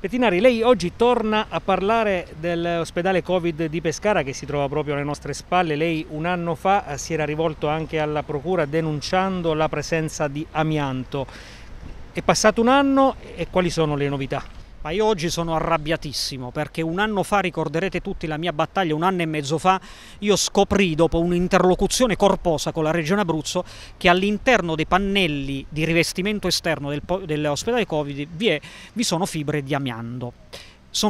Pettinari, lei oggi torna a parlare dell'ospedale Covid di Pescara che si trova proprio alle nostre spalle. Lei un anno fa eh, si era rivolto anche alla Procura denunciando la presenza di amianto. È passato un anno e quali sono le novità? Ma io oggi sono arrabbiatissimo perché un anno fa, ricorderete tutti la mia battaglia, un anno e mezzo fa, io scoprì dopo un'interlocuzione corposa con la Regione Abruzzo che all'interno dei pannelli di rivestimento esterno del, dell'ospedale Covid vi, è, vi sono fibre di amianto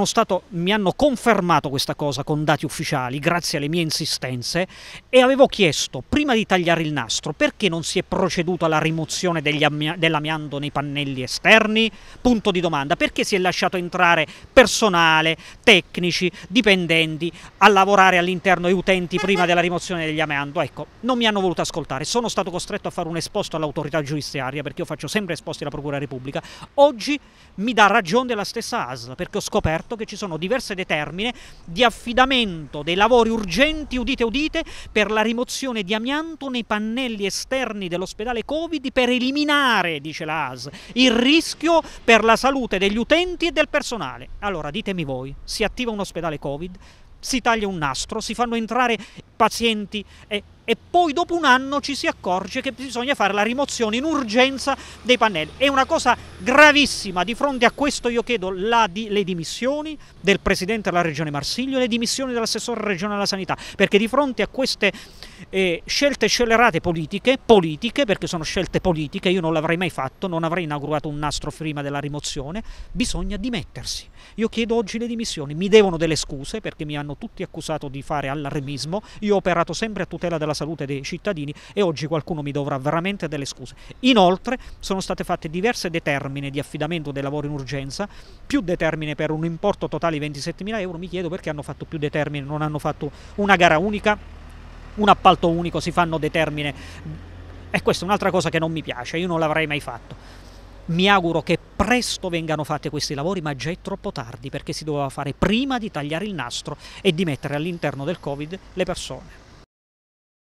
stato, mi hanno confermato questa cosa con dati ufficiali, grazie alle mie insistenze, e avevo chiesto, prima di tagliare il nastro, perché non si è proceduto alla rimozione dell'amianto nei pannelli esterni? Punto di domanda. Perché si è lasciato entrare personale, tecnici, dipendenti a lavorare all'interno e utenti prima della rimozione degli amianto? Ecco, non mi hanno voluto ascoltare, sono stato costretto a fare un esposto all'autorità giudiziaria, perché io faccio sempre esposti alla Procura Repubblica. Oggi mi dà ragione la stessa ASL, perché ho scoperto scoperto che ci sono diverse determine di affidamento dei lavori urgenti, udite udite, per la rimozione di amianto nei pannelli esterni dell'ospedale Covid per eliminare, dice la AS, il rischio per la salute degli utenti e del personale. Allora ditemi voi, si attiva un ospedale Covid? si taglia un nastro, si fanno entrare pazienti e, e poi dopo un anno ci si accorge che bisogna fare la rimozione in urgenza dei pannelli. È una cosa gravissima, di fronte a questo io chiedo di, le dimissioni del Presidente della Regione Marsiglio e le dimissioni dell'assessore regionale alla sanità, perché di fronte a queste eh, scelte scellerate politiche, politiche, perché sono scelte politiche, io non l'avrei mai fatto, non avrei inaugurato un nastro prima della rimozione, bisogna dimettersi. Io chiedo oggi le dimissioni, mi devono delle scuse perché mi hanno tutti accusato di fare allarmismo, io io ho operato sempre a tutela della salute dei cittadini e oggi qualcuno mi dovrà veramente delle scuse. Inoltre sono state fatte diverse determine di affidamento dei lavori in urgenza, più determine per un importo totale di 27.000 euro, mi chiedo perché hanno fatto più determine, non hanno fatto una gara unica, un appalto unico, si fanno determine. E questa è un'altra cosa che non mi piace, io non l'avrei mai fatto. Mi auguro che presto vengano fatti questi lavori, ma già è troppo tardi perché si doveva fare prima di tagliare il nastro e di mettere all'interno del Covid le persone.